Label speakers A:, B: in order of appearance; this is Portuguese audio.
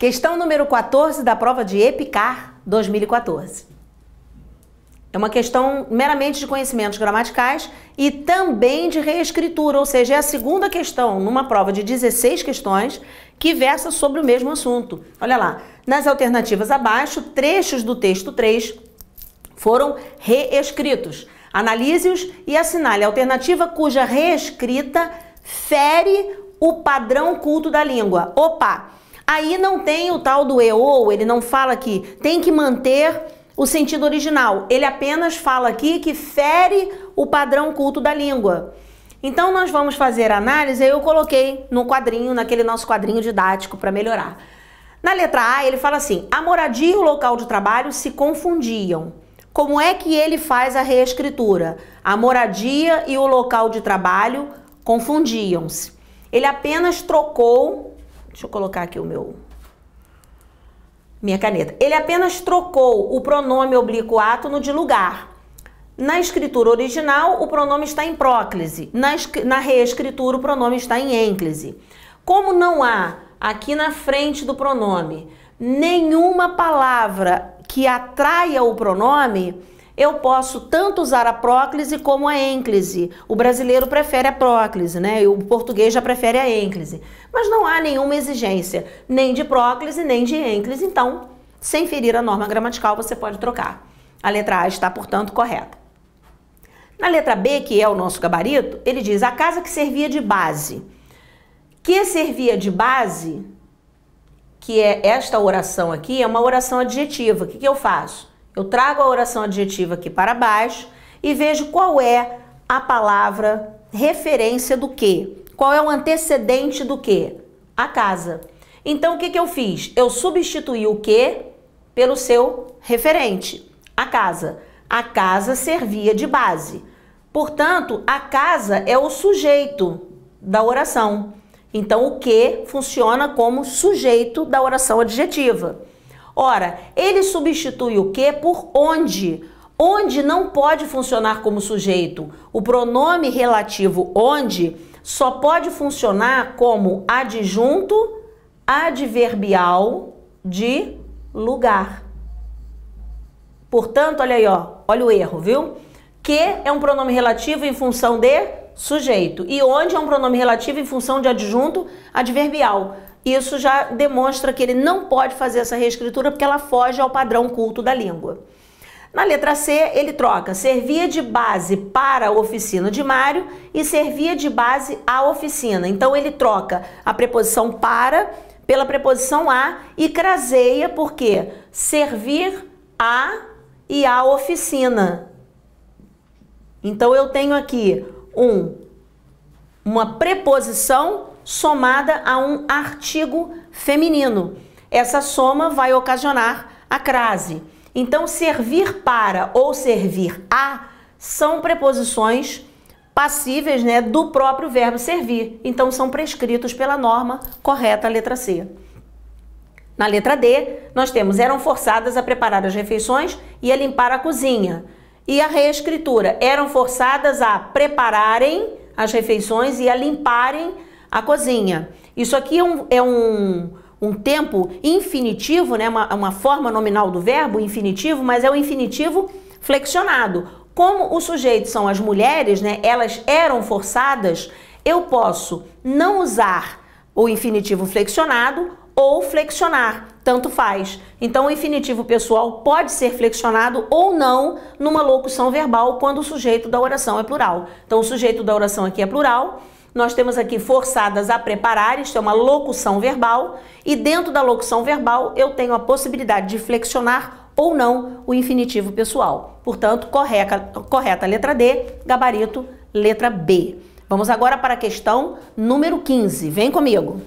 A: Questão número 14 da prova de EPICAR 2014. É uma questão meramente de conhecimentos gramaticais e também de reescritura, ou seja, é a segunda questão numa prova de 16 questões que versa sobre o mesmo assunto. Olha lá, nas alternativas abaixo, trechos do texto 3 foram reescritos. Analise-os e assinale a alternativa cuja reescrita fere o padrão culto da língua. Opa! Aí não tem o tal do eu ele não fala que tem que manter o sentido original. Ele apenas fala aqui que fere o padrão culto da língua. Então nós vamos fazer a análise, eu coloquei no quadrinho, naquele nosso quadrinho didático para melhorar. Na letra A, ele fala assim: "A moradia e o local de trabalho se confundiam". Como é que ele faz a reescritura? A moradia e o local de trabalho confundiam-se. Ele apenas trocou Deixa eu colocar aqui o meu minha caneta. Ele apenas trocou o pronome oblíquo átono de lugar. Na escritura original, o pronome está em próclise. Na, na reescritura, o pronome está em ênclise. Como não há aqui na frente do pronome nenhuma palavra que atraia o pronome, eu posso tanto usar a próclise como a ênclise. O brasileiro prefere a próclise, né? E o português já prefere a ênclise. Mas não há nenhuma exigência, nem de próclise, nem de ênclise. Então, sem ferir a norma gramatical, você pode trocar. A letra A está, portanto, correta. Na letra B, que é o nosso gabarito, ele diz a casa que servia de base. Que servia de base, que é esta oração aqui, é uma oração adjetiva. O que, que eu faço? Eu trago a oração adjetiva aqui para baixo e vejo qual é a palavra referência do que, qual é o antecedente do que, a casa. Então o que, que eu fiz? Eu substituí o que pelo seu referente, a casa. A casa servia de base. Portanto, a casa é o sujeito da oração. Então, o que funciona como sujeito da oração adjetiva. Ora, ele substitui o que por onde. Onde não pode funcionar como sujeito. O pronome relativo onde só pode funcionar como adjunto adverbial de lugar. Portanto, olha aí, ó, olha o erro, viu? Que é um pronome relativo em função de sujeito e onde é um pronome relativo em função de adjunto adverbial isso já demonstra que ele não pode fazer essa reescritura porque ela foge ao padrão culto da língua. Na letra C, ele troca servia de base para a oficina de Mário e servia de base à oficina. Então ele troca a preposição para pela preposição a e craseia porque servir a e a oficina. Então eu tenho aqui um uma preposição somada a um artigo feminino. Essa soma vai ocasionar a crase. Então, servir para ou servir a são preposições passíveis né, do próprio verbo servir. Então, são prescritos pela norma correta, letra C. Na letra D, nós temos eram forçadas a preparar as refeições e a limpar a cozinha. E a reescritura, eram forçadas a prepararem as refeições e a limparem a cozinha. Isso aqui é um, é um, um tempo infinitivo, né? Uma, uma, forma nominal do verbo infinitivo, mas é o um infinitivo flexionado. Como o sujeito são as mulheres, né? elas eram forçadas, eu posso não usar o infinitivo flexionado ou flexionar, tanto faz. Então, o infinitivo pessoal pode ser flexionado ou não numa locução verbal quando o sujeito da oração é plural. Então, o sujeito da oração aqui é plural nós temos aqui forçadas a preparar, isto é uma locução verbal, e dentro da locução verbal eu tenho a possibilidade de flexionar ou não o infinitivo pessoal. Portanto, correta, correta letra D, gabarito letra B. Vamos agora para a questão número 15. Vem comigo.